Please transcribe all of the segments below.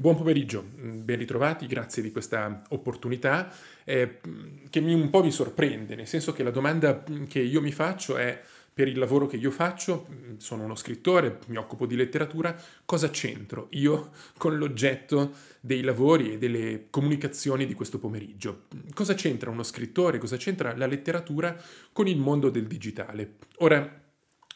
Buon pomeriggio, mm, ben ritrovati, grazie di questa opportunità eh, che mi, un po' mi sorprende, nel senso che la domanda mm, che io mi faccio è per il lavoro che io faccio, mm, sono uno scrittore, mi occupo di letteratura, cosa c'entro io con l'oggetto dei lavori e delle comunicazioni di questo pomeriggio? Cosa c'entra uno scrittore, cosa c'entra la letteratura con il mondo del digitale? Ora,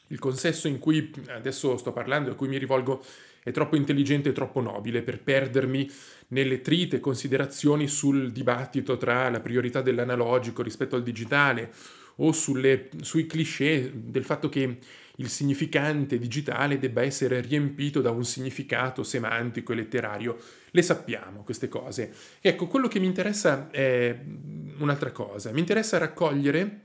il consesso in cui adesso sto parlando, a cui mi rivolgo è troppo intelligente e troppo nobile per perdermi nelle trite considerazioni sul dibattito tra la priorità dell'analogico rispetto al digitale o sulle, sui cliché del fatto che il significante digitale debba essere riempito da un significato semantico e letterario. Le sappiamo queste cose. Ecco, quello che mi interessa è un'altra cosa. Mi interessa raccogliere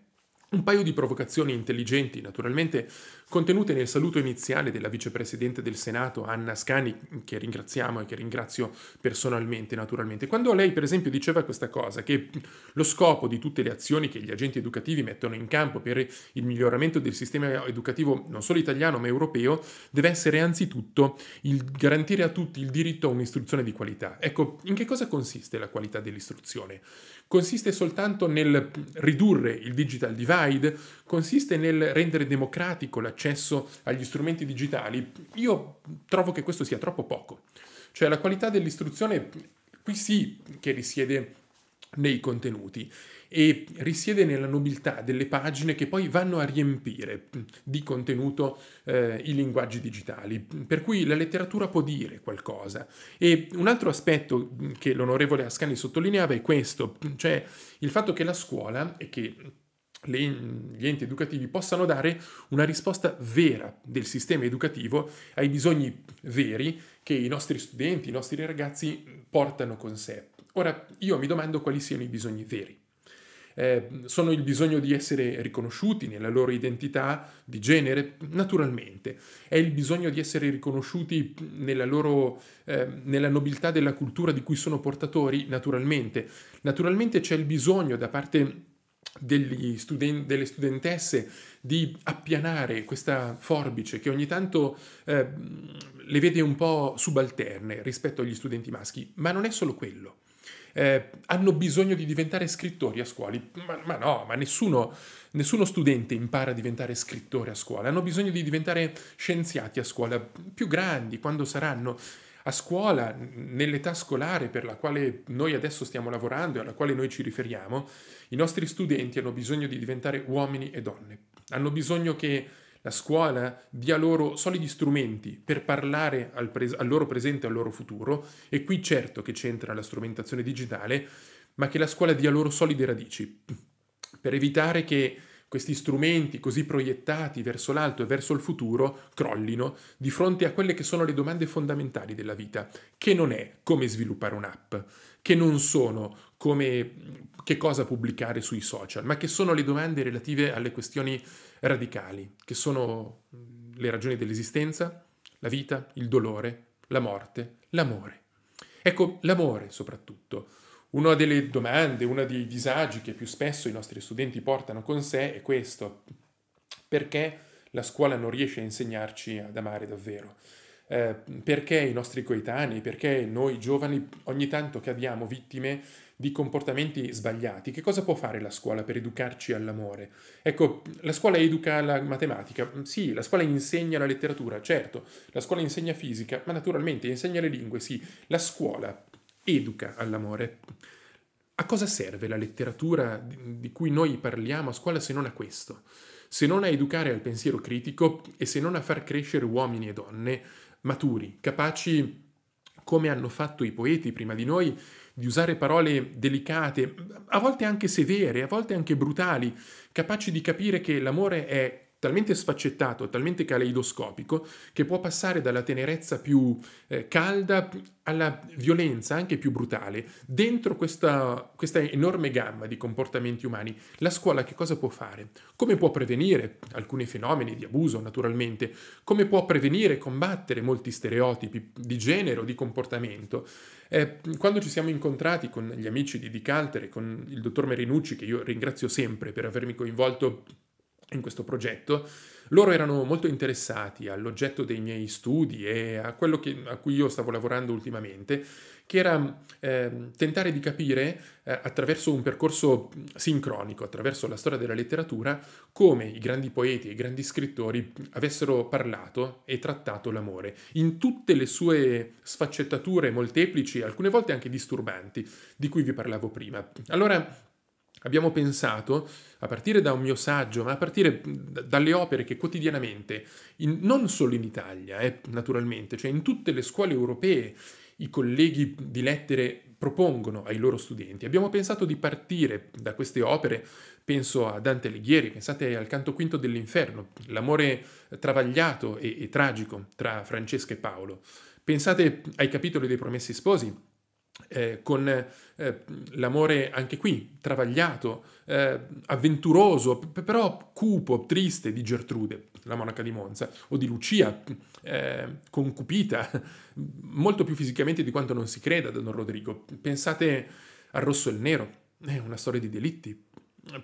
un paio di provocazioni intelligenti, naturalmente contenute nel saluto iniziale della vicepresidente del Senato Anna Scani, che ringraziamo e che ringrazio personalmente naturalmente. Quando lei per esempio diceva questa cosa, che lo scopo di tutte le azioni che gli agenti educativi mettono in campo per il miglioramento del sistema educativo non solo italiano ma europeo deve essere anzitutto il garantire a tutti il diritto a un'istruzione di qualità. Ecco, in che cosa consiste la qualità dell'istruzione? Consiste soltanto nel ridurre il digital divide, consiste nel rendere democratico l'accesso accesso agli strumenti digitali, io trovo che questo sia troppo poco. Cioè la qualità dell'istruzione qui sì che risiede nei contenuti e risiede nella nobiltà delle pagine che poi vanno a riempire di contenuto eh, i linguaggi digitali, per cui la letteratura può dire qualcosa. E un altro aspetto che l'onorevole Ascani sottolineava è questo, cioè il fatto che la scuola e che gli enti educativi possano dare una risposta vera del sistema educativo ai bisogni veri che i nostri studenti, i nostri ragazzi portano con sé. Ora io mi domando quali siano i bisogni veri. Eh, sono il bisogno di essere riconosciuti nella loro identità di genere? Naturalmente. È il bisogno di essere riconosciuti nella, loro, eh, nella nobiltà della cultura di cui sono portatori? Naturalmente. Naturalmente c'è il bisogno da parte Studen- delle studentesse di appianare questa forbice che ogni tanto eh, le vede un po' subalterne rispetto agli studenti maschi, ma non è solo quello. Eh, hanno bisogno di diventare scrittori a scuola, ma, ma no, ma nessuno, nessuno, studente impara a diventare scrittore a scuola, hanno bisogno di diventare scienziati a scuola, più grandi quando saranno a scuola, nell'età scolare per la quale noi adesso stiamo lavorando e alla quale noi ci riferiamo, i nostri studenti hanno bisogno di diventare uomini e donne. Hanno bisogno che la scuola dia loro solidi strumenti per parlare al, pres- al loro presente e al loro futuro, e qui certo che c'entra la strumentazione digitale, ma che la scuola dia loro solide radici per evitare che questi strumenti così proiettati verso l'alto e verso il futuro crollino di fronte a quelle che sono le domande fondamentali della vita, che non è come sviluppare un'app, che non sono come che cosa pubblicare sui social, ma che sono le domande relative alle questioni radicali, che sono mm, le ragioni dell'esistenza, la vita, il dolore, la morte, l'amore. Ecco, l'amore soprattutto una delle domande, uno dei disagi che più spesso i nostri studenti portano con sé è questo. Perché la scuola non riesce a insegnarci ad amare davvero? Eh, perché i nostri coetanei, perché noi giovani ogni tanto cadiamo vittime di comportamenti sbagliati. Che cosa può fare la scuola per educarci all'amore? Ecco, la scuola educa la matematica, sì, la scuola insegna la letteratura, certo, la scuola insegna fisica, ma naturalmente insegna le lingue, sì, la scuola educa all'amore. A cosa serve la letteratura di cui noi parliamo a scuola se non a questo? Se non a educare al pensiero critico e se non a far crescere uomini e donne maturi, capaci, come hanno fatto i poeti prima di noi, di usare parole delicate, a volte anche severe, a volte anche brutali, capaci di capire che l'amore è talmente sfaccettato, talmente caleidoscopico, che può passare dalla tenerezza più eh, calda alla violenza anche più brutale, dentro questa, questa enorme gamma di comportamenti umani. La scuola che cosa può fare? Come può prevenire alcuni fenomeni di abuso, naturalmente? Come può prevenire e combattere molti stereotipi di genere o di comportamento? Eh, quando ci siamo incontrati con gli amici di Dicalter e con il dottor Merinucci, che io ringrazio sempre per avermi coinvolto in questo progetto. Loro erano molto interessati all'oggetto dei miei studi e a quello che, a cui io stavo lavorando ultimamente, che era eh, tentare di capire eh, attraverso un percorso sincronico, attraverso la storia della letteratura, come i grandi poeti e i grandi scrittori avessero parlato e trattato l'amore, in tutte le sue sfaccettature molteplici, alcune volte anche disturbanti, di cui vi parlavo prima. Allora, abbiamo pensato, a partire da un mio saggio, ma a partire dalle opere che quotidianamente, in, non solo in Italia, eh, naturalmente, cioè in tutte le scuole europee, i colleghi di lettere propongono ai loro studenti. Abbiamo pensato di partire da queste opere, penso a Dante Alighieri, pensate al canto quinto dell'inferno, l'amore travagliato e, e tragico tra Francesca e Paolo, pensate ai capitoli dei Promessi Sposi, eh, con eh, l'amore anche qui travagliato, eh, avventuroso, p- però cupo, triste di Gertrude, la monaca di Monza, o di Lucia, eh, concupita, molto più fisicamente di quanto non si creda da Don Rodrigo. Pensate al rosso e il nero, è una storia di delitti.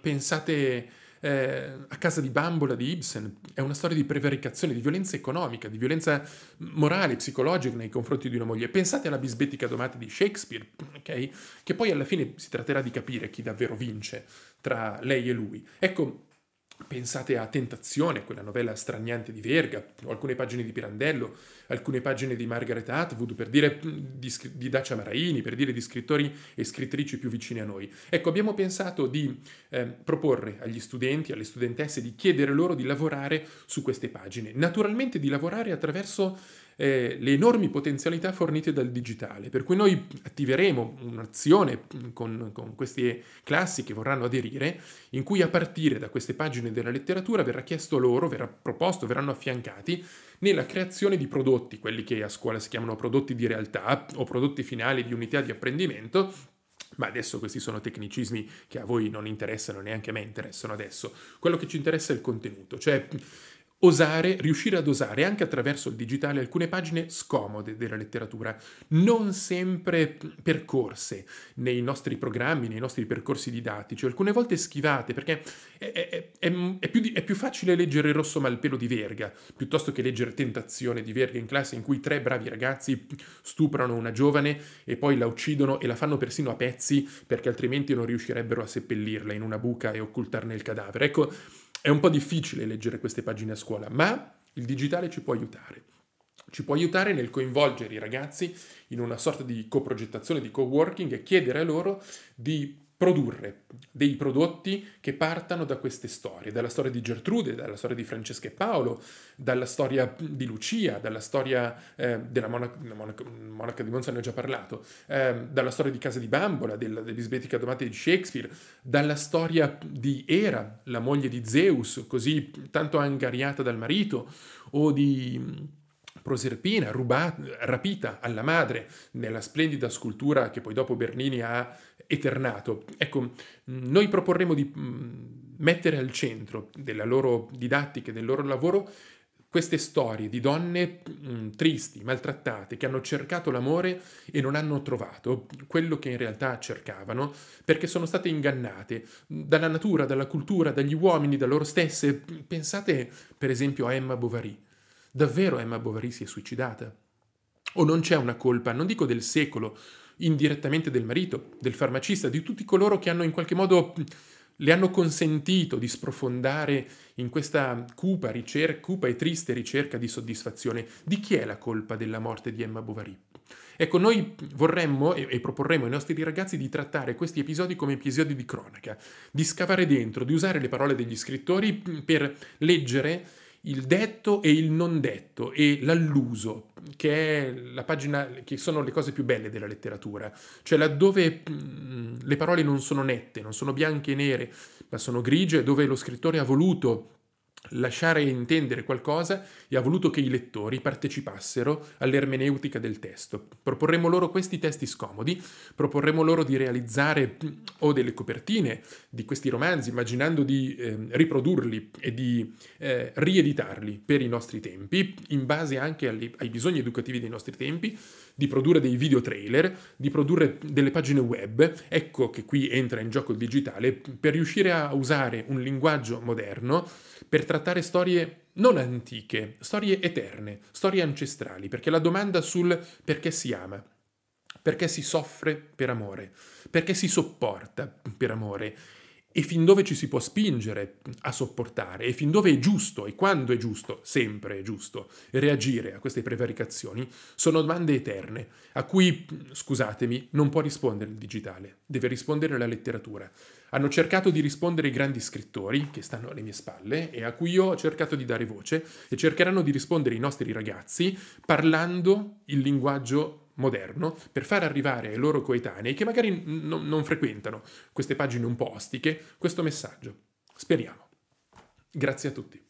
Pensate eh, A casa di bambola di Ibsen è una storia di prevaricazione, di violenza economica, di violenza morale, psicologica nei confronti di una moglie. Pensate alla bisbetica domata di Shakespeare, okay? che poi alla fine si tratterà di capire chi davvero vince tra lei e lui. Ecco, Pensate a Tentazione, quella novella straniante di Verga, alcune pagine di Pirandello, alcune pagine di Margaret Atwood, per dire di, di Dacia Maraini, per dire di scrittori e scrittrici più vicini a noi. Ecco, abbiamo pensato di eh, proporre agli studenti, alle studentesse, di chiedere loro di lavorare su queste pagine. Naturalmente di lavorare attraverso eh, le enormi potenzialità fornite dal digitale, per cui noi attiveremo un'azione mm, con, con queste classi che vorranno aderire, in cui a partire da queste pagine della letteratura verrà chiesto loro, verrà proposto, verranno affiancati nella creazione di prodotti, quelli che a scuola si chiamano prodotti di realtà o prodotti finali di unità di apprendimento, ma adesso questi sono tecnicismi che a voi non interessano, neanche a me interessano adesso. Quello che ci interessa è il contenuto, cioè osare, riuscire ad osare anche attraverso il digitale alcune pagine scomode della letteratura, non sempre percorse nei nostri programmi, nei nostri percorsi didattici, alcune volte schivate perché è, è, è, è più, di, più, facile leggere Rosso Malpelo di Verga piuttosto che leggere Tentazione di Verga in classe in cui tre bravi ragazzi stuprano una giovane e poi la uccidono e la fanno persino a pezzi perché altrimenti non riuscirebbero a seppellirla in una buca e occultarne il cadavere. Ecco, è un po' difficile leggere queste pagine a scuola, ma il digitale ci può aiutare. Ci può aiutare nel coinvolgere i ragazzi in una sorta di coprogettazione, di co-working e chiedere a loro di produrre dei prodotti che partano da queste storie, dalla storia di Gertrude, dalla storia di Francesca e Paolo, dalla storia di Lucia, dalla storia eh, della monaca, monaca, monaca, di Monza ne ho già parlato, eh, dalla storia di Casa di Bambola, della, dell'Isbetica Domate di Shakespeare, dalla storia di Era, la moglie di Zeus, così tanto angariata dal marito, o di Proserpina rubata, rapita alla madre nella splendida scultura che poi dopo Bernini ha eternato. Ecco, noi proporremo di mm, mettere al centro della loro didattica e del loro lavoro queste storie di donne mh, mm, tristi, maltrattate, che hanno cercato l'amore e non hanno trovato quello che in realtà cercavano, perché sono state ingannate dalla natura, dalla cultura, dagli uomini, da loro stesse. Pensate per esempio a Emma Bovary. Davvero Emma Bovary si è suicidata? O non c'è una colpa, non dico del secolo, indirettamente del marito, del farmacista, di tutti coloro che hanno in qualche modo le hanno consentito di sprofondare in questa cupa, ricerca, cupa e triste ricerca di soddisfazione. Di chi è la colpa della morte di Emma Bovary? Ecco, noi vorremmo e, proporremo ai nostri ragazzi di trattare questi episodi come episodi di cronaca, di scavare dentro, di usare le parole degli scrittori per leggere il detto e il non detto e l'alluso, che, la pagina, che sono le cose più belle della letteratura, cioè laddove mh, mm, le parole non sono nette, non sono bianche e nere, ma sono grigie, dove lo scrittore ha voluto lasciare intendere qualcosa e ha voluto che i lettori partecipassero all'ermeneutica del testo. Proporremo loro questi testi scomodi, proporremo loro di realizzare mm, o delle copertine di questi romanzi, immaginando di eh, riprodurli e di eh, rieditarli per i nostri tempi, in base anche alle, ai bisogni educativi dei nostri tempi, di produrre dei video trailer, di produrre delle pagine web. Ecco che qui entra in gioco il digitale per riuscire a usare un linguaggio moderno per trasformare trattare storie non antiche, storie eterne, storie ancestrali, perché la domanda sul perché si ama, perché si soffre per amore, perché si sopporta per amore e fin dove ci si può spingere a sopportare e fin dove è giusto e quando è giusto, sempre è giusto, reagire a queste prevaricazioni, sono domande eterne a cui, scusatemi, non può rispondere il digitale, deve rispondere la letteratura, hanno cercato di rispondere i grandi scrittori che stanno alle mie spalle e a cui io ho cercato di dare voce e cercheranno di rispondere i nostri ragazzi parlando il linguaggio moderno per far arrivare ai loro coetanei che magari n- non frequentano queste pagine un po' ostiche questo messaggio. Speriamo. Grazie a tutti.